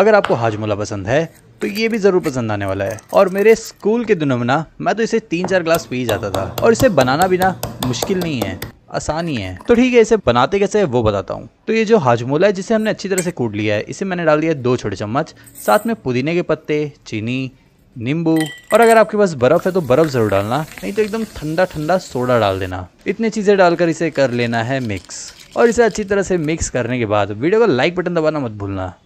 अगर आपको हाजमोला पसंद है तो ये भी ज़रूर पसंद आने वाला है और मेरे स्कूल के दिनों में ना मैं तो इसे तीन चार ग्लास पी जाता था और इसे बनाना भी ना मुश्किल नहीं है आसानी है तो ठीक है इसे बनाते कैसे है वो बताता हूँ तो ये जो हाजमोला है जिसे हमने अच्छी तरह से कूट लिया है इसे मैंने डाल दिया है दो छोटे चम्मच साथ में पुदीने के पत्ते चीनी नींबू और अगर आपके पास बर्फ़ है तो बर्फ़ ज़रूर डालना नहीं तो एकदम ठंडा ठंडा सोडा डाल देना इतनी चीज़ें डालकर इसे कर लेना है मिक्स और इसे अच्छी तरह से मिक्स करने के बाद वीडियो को लाइक बटन दबाना मत भूलना